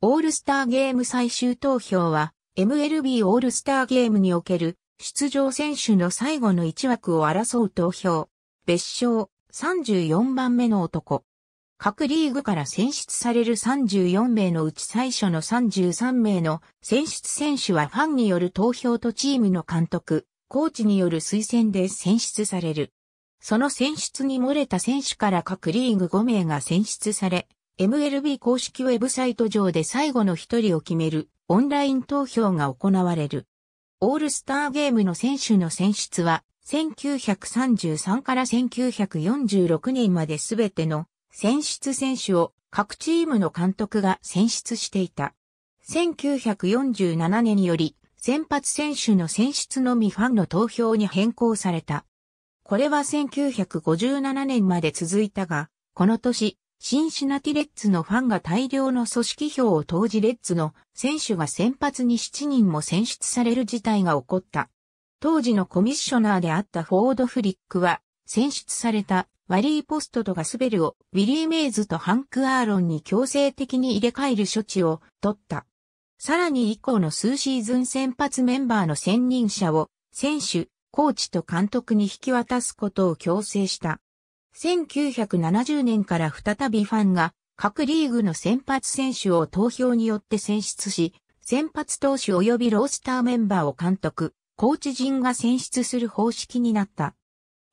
オールスターゲーム最終投票は、MLB オールスターゲームにおける出場選手の最後の1枠を争う投票。別称、34番目の男。各リーグから選出される34名のうち最初の33名の選出選手はファンによる投票とチームの監督、コーチによる推薦で選出される。その選出に漏れた選手から各リーグ5名が選出され、MLB 公式ウェブサイト上で最後の一人を決めるオンライン投票が行われる。オールスターゲームの選手の選出は1933から1946年まですべての選出選手を各チームの監督が選出していた。1947年より先発選手の選出のみファンの投票に変更された。これは1957年まで続いたが、この年、シンシナティレッツのファンが大量の組織票を投じレッツの選手が先発に7人も選出される事態が起こった。当時のコミッショナーであったフォード・フリックは、選出されたワリー・ポストとガスベルをウィリー・メイズとハンク・アーロンに強制的に入れ替える処置を取った。さらに以降の数シーズン先発メンバーの選任者を選手、コーチと監督に引き渡すことを強制した。1970年から再びファンが各リーグの先発選手を投票によって選出し、先発投手及びロースターメンバーを監督、コーチ陣が選出する方式になった。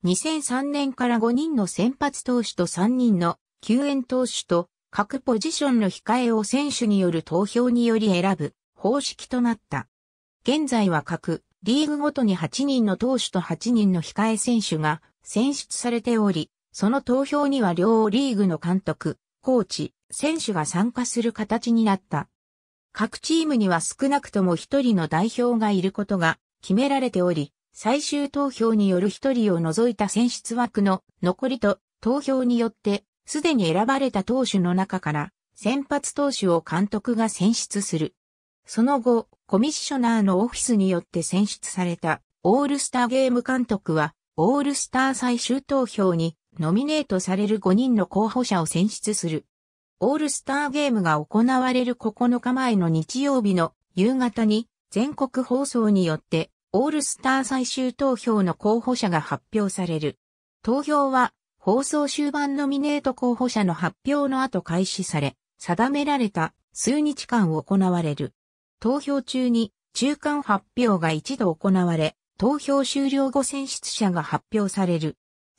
2003年から5人の先発投手と3人の救援投手と各ポジションの控えを選手による投票により選ぶ方式となった。現在は各リーグごとに8人の投手と8人の控え選手が選出されており、その投票には両リーグの監督、コーチ、選手が参加する形になった。各チームには少なくとも一人の代表がいることが決められており、最終投票による一人を除いた選出枠の残りと投票によってすでに選ばれた投手の中から先発投手を監督が選出する。その後、コミッショナーのオフィスによって選出されたオールスターゲーム監督はオールスター最終投票にノミネートされる5人の候補者を選出する。オールスターゲームが行われる9日前の日曜日の夕方に全国放送によってオールスター最終投票の候補者が発表される。投票は放送終盤ノミネート候補者の発表の後開始され、定められた数日間行われる。投票中に中間発表が一度行われ、投票終了後選出者が発表される。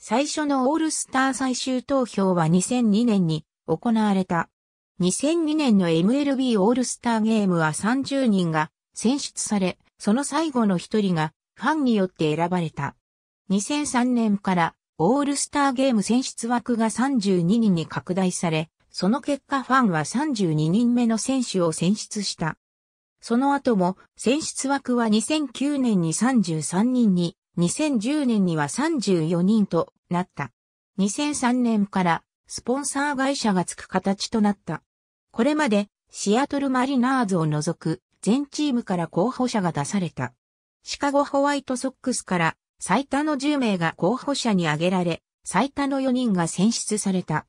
最初のオールスター最終投票は2002年に行われた。2002年の MLB オールスターゲームは30人が選出され、その最後の1人がファンによって選ばれた。2003年からオールスターゲーム選出枠が32人に拡大され、その結果ファンは32人目の選手を選出した。その後も選出枠は2009年に33人に2010年には34人となった。2003年からスポンサー会社がつく形となった。これまでシアトルマリナーズを除く全チームから候補者が出された。シカゴホワイトソックスから最多の10名が候補者に挙げられ、最多の4人が選出された。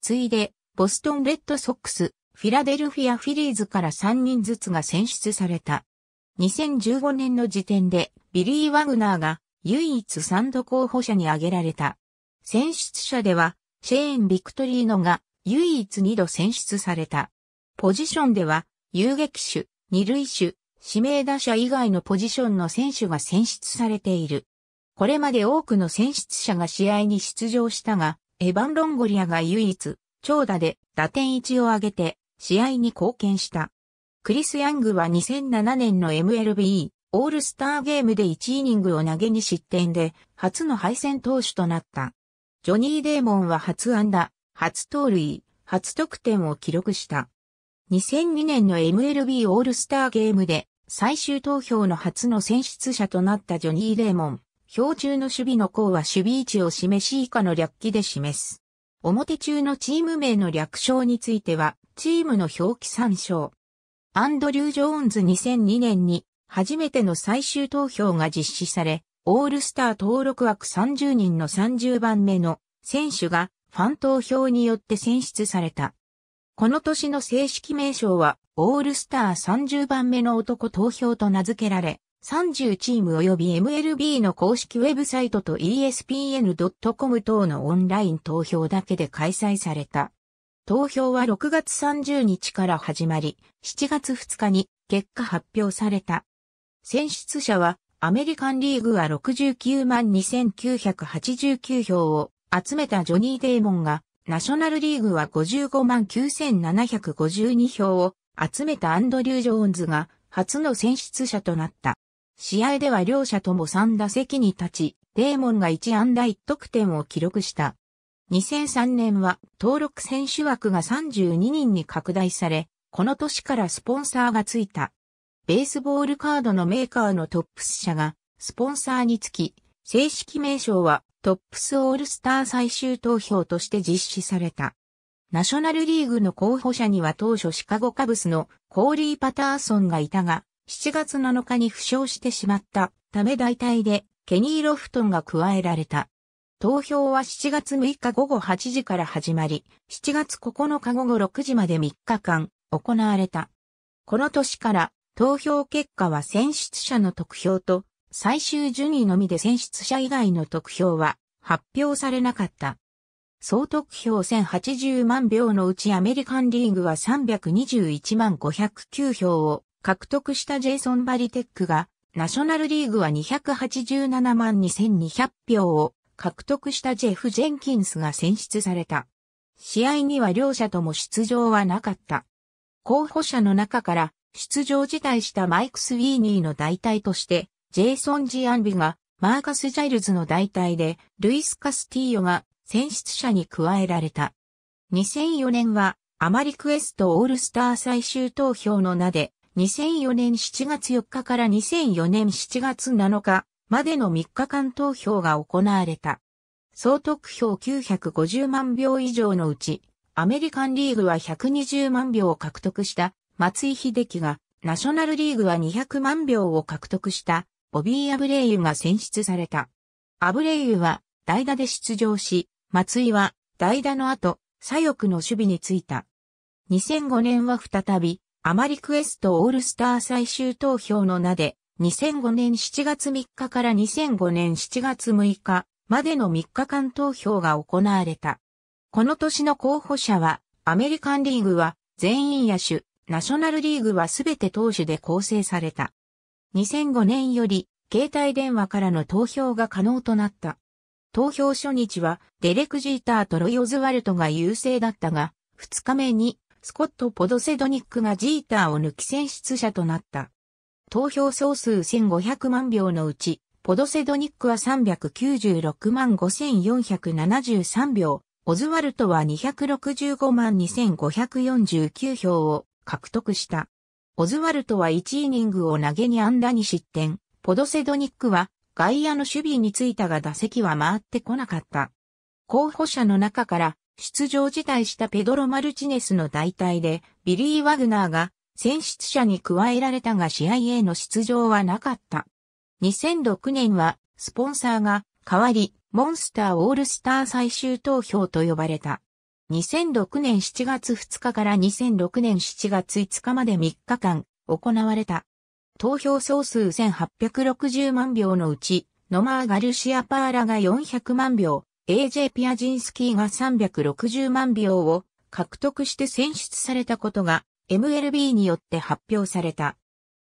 ついで、ボストンレッドソックス、フィラデルフィアフィリーズから3人ずつが選出された。2015年の時点でビリー・ワグナーが唯一三度候補者に挙げられた。選出者では、シェーン・ビクトリーノが唯一二度選出された。ポジションでは、遊撃手、二塁手、指名打者以外のポジションの選手が選出されている。これまで多くの選出者が試合に出場したが、エヴァン・ロンゴリアが唯一、長打で打点1を挙げて、試合に貢献した。クリス・ヤングは2007年の MLB オールスターゲームで1イニングを投げに失点で、初の敗戦投手となった。ジョニー・デーモンは初安打、初盗塁、初得点を記録した。2002年の MLB オールスターゲームで最終投票の初の選出者となったジョニー・デーモン。表中の守備の項は守備位置を示し以下の略記で示す。表中のチーム名の略称については、チームの表記参照。アンドリュー・ジョーンズ2002年に初めての最終投票が実施され、オールスター登録枠30人の30番目の選手がファン投票によって選出された。この年の正式名称は、オールスター30番目の男投票と名付けられ、30チーム及び MLB の公式ウェブサイトと ESPN.com 等のオンライン投票だけで開催された。投票は6月30日から始まり、7月2日に結果発表された。選出者はアメリカンリーグは69万2989票を集めたジョニー・デーモンが、ナショナルリーグは55万9752票を集めたアンドリュー・ジョーンズが初の選出者となった。試合では両者とも3打席に立ち、デーモンが1安打1得点を記録した。2003年は登録選手枠が32人に拡大され、この年からスポンサーがついた。ベースボールカードのメーカーのトップス社が、スポンサーにつき、正式名称はトップスオールスター最終投票として実施された。ナショナルリーグの候補者には当初シカゴカブスのコーリー・パターソンがいたが、7月7日に負傷してしまったため代替でケニー・ロフトンが加えられた。投票は7月6日午後8時から始まり、7月9日午後6時まで3日間行われた。この年から投票結果は選出者の得票と最終順位のみで選出者以外の得票は発表されなかった。総得票1080万票のうちアメリカンリーグは321万509票を獲得したジェイソン・バリテックが、ナショナルリーグは287万2200票を獲得したジェフ・ジェンキンスが選出された。試合には両者とも出場はなかった。候補者の中から出場辞退したマイク・スウィーニーの代替として、ジェイソン・ジアンビがマーカス・ジャイルズの代替で、ルイス・カスティーヨが選出者に加えられた。2004年は、アマリクエスト・オールスター最終投票の名で、2004年7月4日から2004年7月7日までの3日間投票が行われた。総得票950万票以上のうち、アメリカンリーグは120万票を獲得した松井秀喜が、ナショナルリーグは200万票を獲得した、ボビー・アブレイユが選出された。アブレイユは、代打で出場し、松井は、代打の後、左翼の守備についた。2005年は再び、アマリクエストオールスター最終投票の名で、2005年7月3日から2005年7月6日までの3日間投票が行われた。この年の候補者は、アメリカンリーグは、全員野手、ナショナルリーグはすべて投手で構成された。2005年より、携帯電話からの投票が可能となった。投票初日は、デレク・ジーターとロイ・オズワルトが優勢だったが、2日目に、スコット・ポドセドニックがジーターを抜き選出者となった。投票総数1500万票のうち、ポドセドニックは396万5473票、オズワルトは265万2549票を獲得した。オズワルトは1イニングを投げに安打に失点。ポドセドニックは外野の守備についたが打席は回ってこなかった。候補者の中から出場辞退したペドロ・マルチネスの代替でビリー・ワグナーが選出者に加えられたが試合への出場はなかった。2006年はスポンサーが変わりモンスターオールスター最終投票と呼ばれた。2006年7月2日から2006年7月5日まで3日間行われた。投票総数1860万票のうち、ノマー・ガルシア・パーラが400万票、AJ ピアジンスキーが360万票を獲得して選出されたことが MLB によって発表された。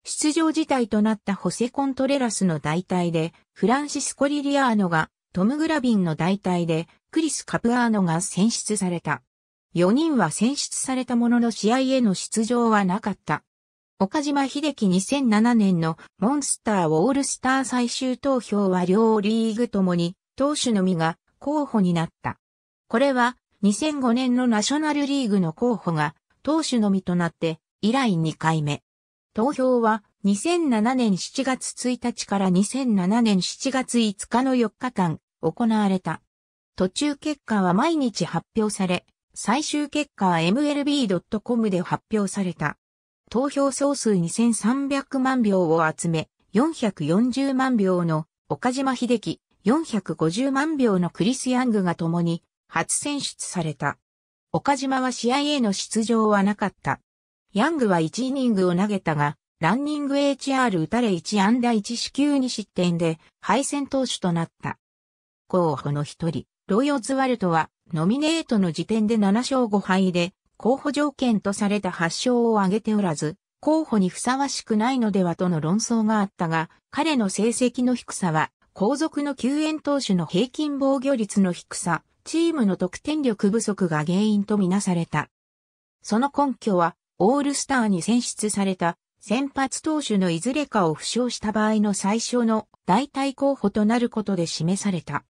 出場辞退となったホセ・コントレラスの代替でフランシスコ・リリアーノがトム・グラビンの代替で、クリス・カプアーノが選出された。4人は選出されたものの試合への出場はなかった。岡島秀樹2007年のモンスターオールスター最終投票は両リーグともに投手のみが候補になった。これは2005年のナショナルリーグの候補が投手のみとなって以来2回目。投票は2007年7月1日から2007年7月5日の4日間行われた。途中結果は毎日発表され、最終結果は MLB.com で発表された。投票総数2300万票を集め、440万票の岡島秀樹、450万票のクリス・ヤングが共に初選出された。岡島は試合への出場はなかった。ヤングは1イニングを投げたが、ランニング HR 打たれ1安打1四球2失点で敗戦投手となった。候補の一人、ロイ・オズワルトは、ノミネートの時点で7勝5敗で、候補条件とされた8勝を挙げておらず、候補にふさわしくないのではとの論争があったが、彼の成績の低さは、後続の救援投手の平均防御率の低さ、チームの得点力不足が原因とみなされた。その根拠は、オールスターに選出された先発投手のいずれかを負傷した場合の最小の代替候補となることで示された。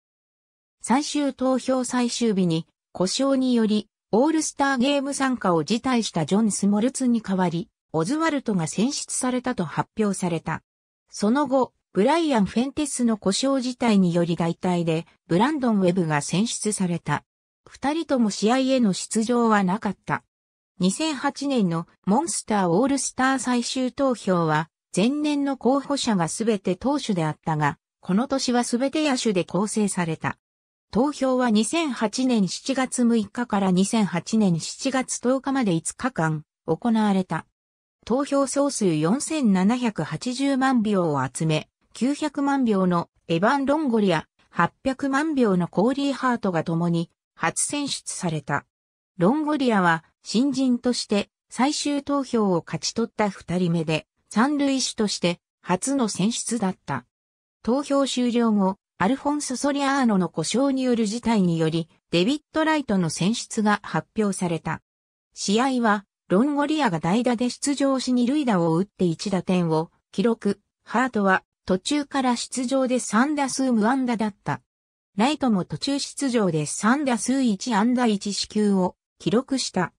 最終投票最終日に、故障により、オールスターゲーム参加を辞退したジョン・スモルツに代わり、オズワルトが選出されたと発表された。その後、ブライアン・フェンテスの故障辞退により代替で、ブランドン・ウェブが選出された。二人とも試合への出場はなかった。2008年のモンスターオールスター最終投票は、前年の候補者がすべて投手であったが、この年はすべて野手で構成された。投票は2008年7月6日から2008年7月10日まで5日間行われた。投票総数4780万票を集め、900万票のエヴァン・ロンゴリア、800万票のコーリー・ハートが共に初選出された。ロンゴリアは新人として最終投票を勝ち取った二人目で、三塁手として初の選出だった。投票終了後、アルフォンソ・ソリアーノの故障による事態により、デビッド・ライトの選出が発表された。試合は、ロンゴリアが代打で出場し2塁打を打って1打点を記録。ハートは途中から出場で3打数無安打だった。ライトも途中出場で3打数1安打1死球を記録した。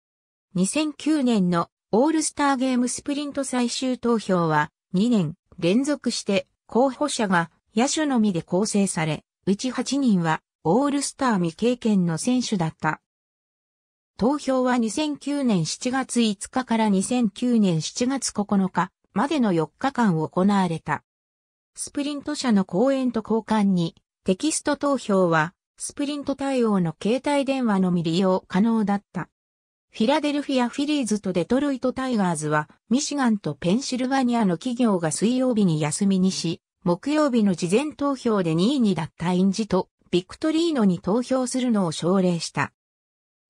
2009年のオールスターゲームスプリント最終投票は2年連続して候補者が野手のみで構成され、うち8人はオールスター未経験の選手だった。投票は2009年7月5日から2009年7月9日までの4日間行われた。スプリント社の講演と交換に、テキスト投票は、スプリント対応の携帯電話のみ利用可能だった。フィラデルフィア・フィリーズとデトロイト・タイガーズは、ミシガンとペンシルバニアの企業が水曜日に休みにし、木曜日の事前投票で2位にだったインジとビクトリーノに投票するのを奨励した。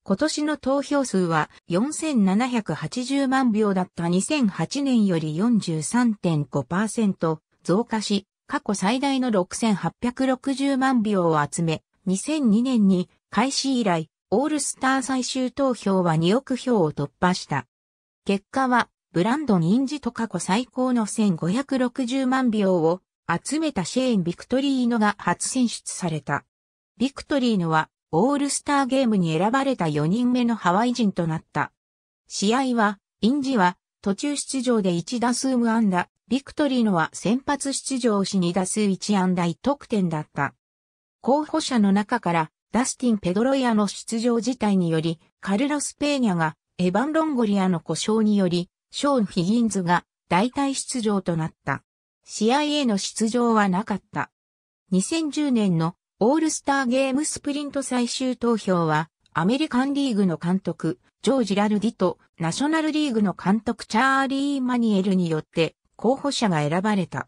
今年の投票数は4780万票だった2008年より43.5%増加し、過去最大の6860万票を集め、2002年に開始以来、オールスター最終投票は2億票を突破した。結果は、ブランドン・インジと過去最高の1560万票を集めたシェーン・ビクトリーノが初選出された。ビクトリーノはオールスターゲームに選ばれた4人目のハワイ人となった。試合は、インジは途中出場で1打数無安打、ビクトリーノは先発出場し2打数1安打1得点だった。候補者の中から、ダスティン・ペドロイアの出場自体により、カルロス・ペーニャが、エヴァン・ロンゴリアの故障により、ショーン・ヒギンズが代替出場となった。試合への出場はなかった。2010年のオールスターゲームスプリント最終投票は、アメリカンリーグの監督、ジョージ・ラルディと、ナショナルリーグの監督チャーリー・マニエルによって、候補者が選ばれた。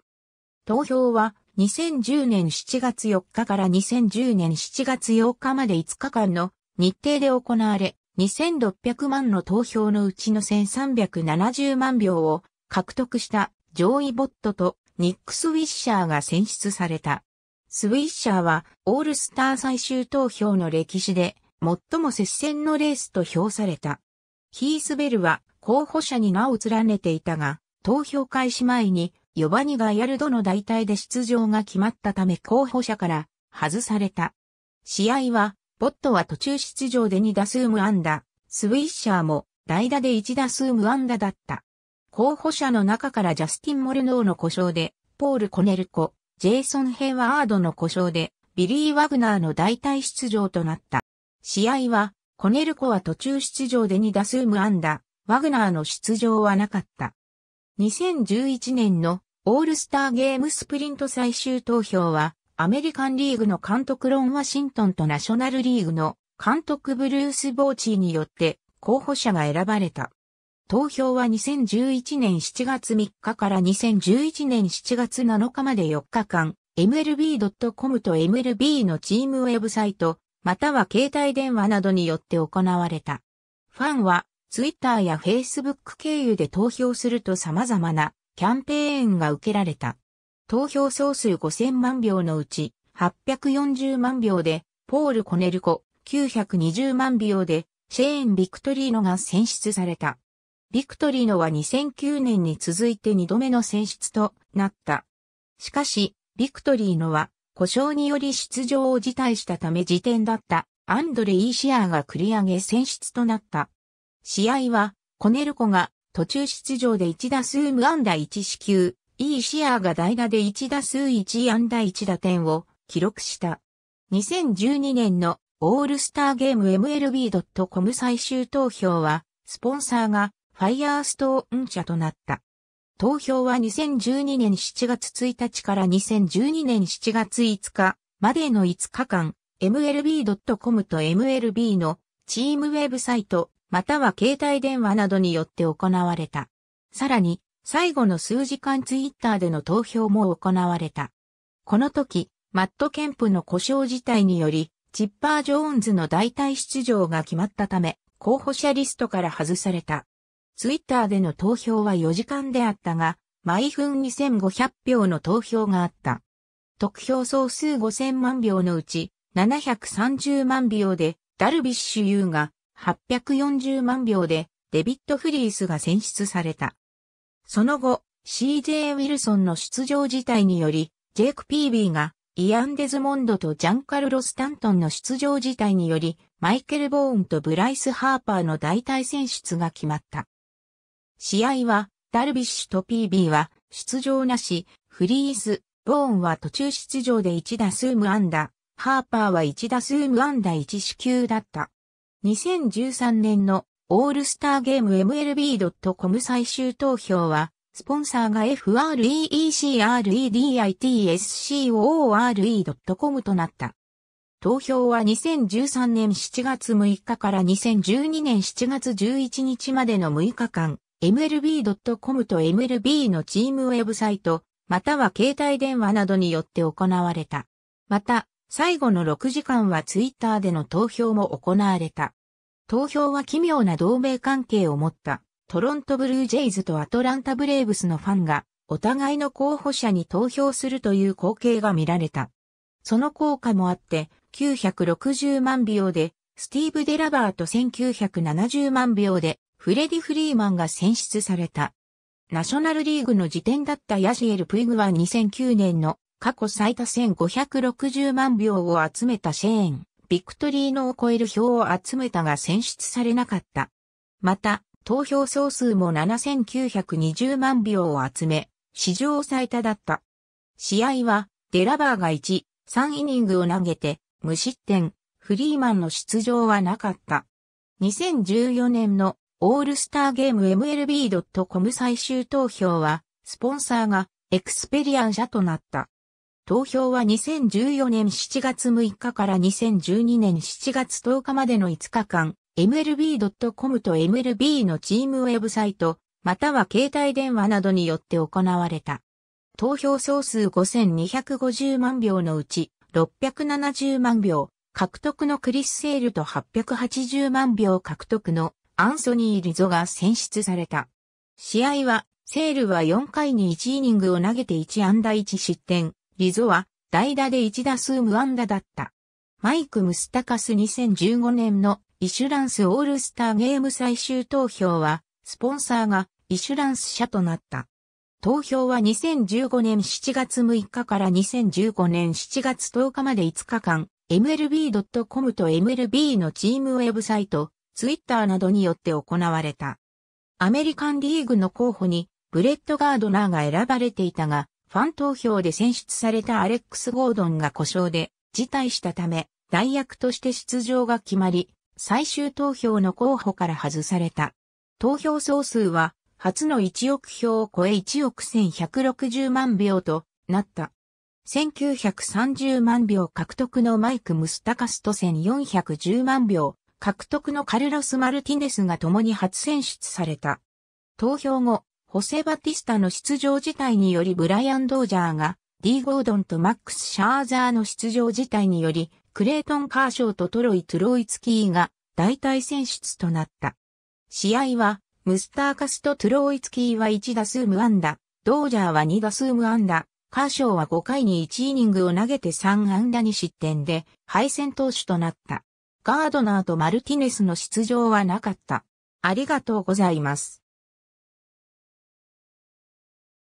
投票は、2010年7月4日から2010年7月8日まで5日間の日程で行われ、2600万の投票のうちの1370万票を獲得した上位ボットとニックス・ウィッシャーが選出された。スウィッシャーはオールスター最終投票の歴史で最も接戦のレースと評された。ヒースベルは候補者に名を連ねていたが、投票開始前にヨバニガヤルドの代替で出場が決まったため候補者から外された。試合は、ボットは途中出場で2打数無安打、スウィッシャーも代打で1打数無安打だった。候補者の中からジャスティン・モルノーの故障で、ポール・コネルコ、ジェイソン・ヘイワードの故障で、ビリー・ワグナーの代替出場となった。試合は、コネルコは途中出場で2打数無安打、ワグナーの出場はなかった。2011年のオールスターゲームスプリント最終投票は、アメリカンリーグの監督ロン・ワシントンとナショナルリーグの監督ブルース・ボーチーによって候補者が選ばれた。投票は2011年7月3日から2011年7月7日まで4日間、mlb.com と MLB のチームウェブサイト、または携帯電話などによって行われた。ファンは、ツイッターやフェイスブック経由で投票すると様々なキャンペーンが受けられた。投票総数5000万票のうち、840万票で、ポール・コネルコ、920万票で、シェーン・ビクトリーノが選出された。ビクトリーノは2009年に続いて2度目の選出となった。しかし、ビクトリーノは故障により出場を辞退したため時点だったアンドレ・イーシアーが繰り上げ選出となった。試合はコネルコが途中出場で1打数無安打1四球、イーシアーが代打で1打数1安打1打点を記録した。2012年のオールスターゲーム MLB.com 最終投票は、スポンサーがファイヤーストーン社となった。投票は2012年7月1日から2012年7月5日までの5日間、mlb.com と mlb のチームウェブサイト、または携帯電話などによって行われた。さらに、最後の数時間ツイッターでの投票も行われた。この時、マット・ケンプの故障事態により、チッパー・ジョーンズの代替出場が決まったため、候補者リストから外された。ツイッターでの投票は4時間であったが、毎分2500票の投票があった。得票総数5000万票のうち、730万票で、ダルビッシュ有が840万票で、デビット・フリースが選出された。その後、CJ ウィルソンの出場辞退により、ジェイク・ピービーが、イアン・デズモンドとジャンカルロ・スタントンの出場辞退により、マイケル・ボーンとブライス・ハーパーの代替選出が決まった。試合は、ダルビッシュと PB は出場なし、フリーズ、ボーンは途中出場で1打数無安打、ハーパーは1打数無安打1支給だった。2013年のオールスターゲーム MLB.com 最終投票は、スポンサーが FREECREDITSCOORE.com となった。投票は2013年7月6日から2012年7月11日までの6日間、MLB.com と MLB のチームウェブサイト、または携帯電話などによって行われた。また、最後の6時間はツイッターでの投票も行われた。投票は奇妙な同盟関係を持ったトロントブルージェイズとアトランタブレーブスのファンがお互いの候補者に投票するという光景が見られた。その効果もあって960万秒でスティーブ・デラバーと1970万秒でフレディ・フリーマンが選出された。ナショナルリーグの時点だったヤシエル・プイグは2009年の過去最多1560万票を集めたシェーン、ビクトリーノを超える票を集めたが選出されなかった。また、投票総数も7920万票を集め、史上最多だった。試合は、デラバーが1、3イニングを投げて、無失点、フリーマンの出場はなかった。2014年のオールスターゲーム MLB.com 最終投票は、スポンサーがエクスペリアン社となった。投票は2014年7月6日から2012年7月10日までの5日間、MLB.com と MLB のチームウェブサイト、または携帯電話などによって行われた。投票総数5250万票のうち670万票獲得のクリス・セールと880万票獲得のアンソニー・リゾが選出された。試合は、セールは4回に1イニングを投げて1安打1失点、リゾは代打で1打数無安打だった。マイク・ムスタカス2015年のイシュランスオールスターゲーム最終投票は、スポンサーがイシュランス社となった。投票は2015年7月6日から2015年7月10日まで5日間、MLB.com と MLB のチームウェブサイト、ツイッターなどによって行われた。アメリカンリーグの候補にブレッド・ガードナーが選ばれていたが、ファン投票で選出されたアレックス・ゴードンが故障で辞退したため、代役として出場が決まり、最終投票の候補から外された。投票総数は、初の1億票を超え1億1160万票となった。1930万票獲得のマイク・ムスタカスト1410万票獲得のカルロス・マルティネスが共に初選出された。投票後、ホセ・バティスタの出場自体によりブライアン・ドージャーが、デー・ゴードンとマックス・シャーザーの出場自体により、クレートン・カーショーとトロイ・トゥロイツキーが代替選出となった。試合は、ムスターカスとトゥロイツキーは1打数無安打、ドージャーは2打数無安打、カーショーは5回に1イニングを投げて3安打に失点で、敗戦投手となった。ガードナーとマルティネスの出場はなかった。ありがとうございます。